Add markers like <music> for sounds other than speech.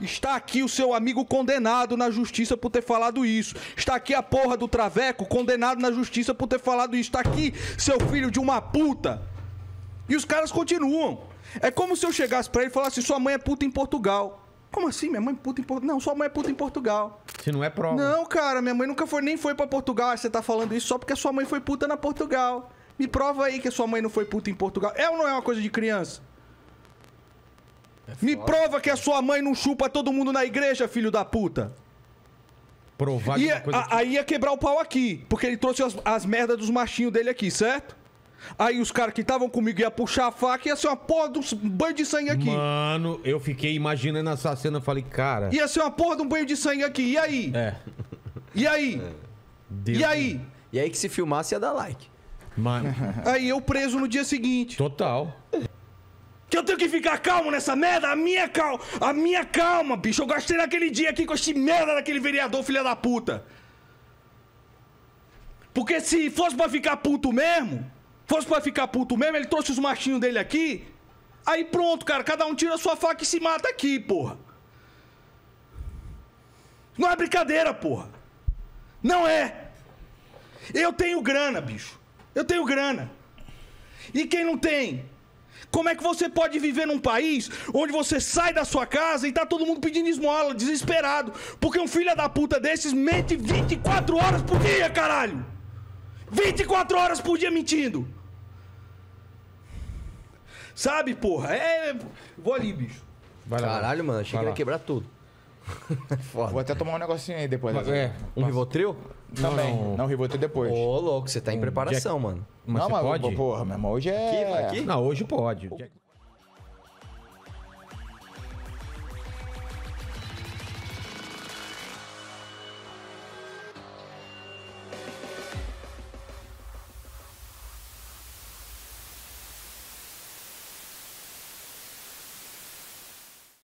Está aqui o seu amigo condenado na justiça por ter falado isso. Está aqui a porra do Traveco condenado na justiça por ter falado isso. Está aqui seu filho de uma puta. E os caras continuam. É como se eu chegasse para ele e falasse: sua mãe é puta em Portugal. Como assim? Minha mãe é puta em Portugal. Não, sua mãe é puta em Portugal. Se não é prova. Não, cara, minha mãe nunca foi, nem foi para Portugal. Ah, você tá falando isso só porque a sua mãe foi puta na Portugal. Me prova aí que a sua mãe não foi puta em Portugal. É ou não é uma coisa de criança? É me prova que a sua mãe não chupa todo mundo na igreja, filho da puta. Provar que é Aí ia quebrar o pau aqui, porque ele trouxe as, as merdas dos machinhos dele aqui, certo? Aí os caras que estavam comigo ia puxar a faca e ia ser uma porra de um banho de sangue aqui. Mano, eu fiquei imaginando essa cena, e falei, cara. Ia ser uma porra de um banho de sangue aqui. E aí? É. E aí? É. Deus e aí? Deus. E aí que se filmasse ia dar like. Mano. Aí eu preso no dia seguinte. Total tenho que ficar calmo nessa merda? A minha calma, a minha calma, bicho. Eu gastei naquele dia aqui com esse merda daquele vereador, filha da puta. Porque se fosse pra ficar puto mesmo, fosse pra ficar puto mesmo, ele trouxe os machinhos dele aqui. Aí pronto, cara, cada um tira a sua faca e se mata aqui, porra. Não é brincadeira, porra. Não é. Eu tenho grana, bicho. Eu tenho grana. E quem não tem? Como é que você pode viver num país onde você sai da sua casa e tá todo mundo pedindo esmola, desesperado? Porque um filho da puta desses mente 24 horas por dia, caralho! 24 horas por dia mentindo! Sabe, porra? É. Vou ali, bicho. Vai lá, caralho, mano, achei que ia quebrar tudo. <laughs> Foda. Vou até tomar um negocinho aí depois. Mas, é, um Rivotril? Também. Não, não Rivotril depois. Ô, louco, você tá em é preparação, mano. Mas não, você mas pode? porra, meu irmão, hoje é... Aqui? Aqui? Não, hoje pode. Jack-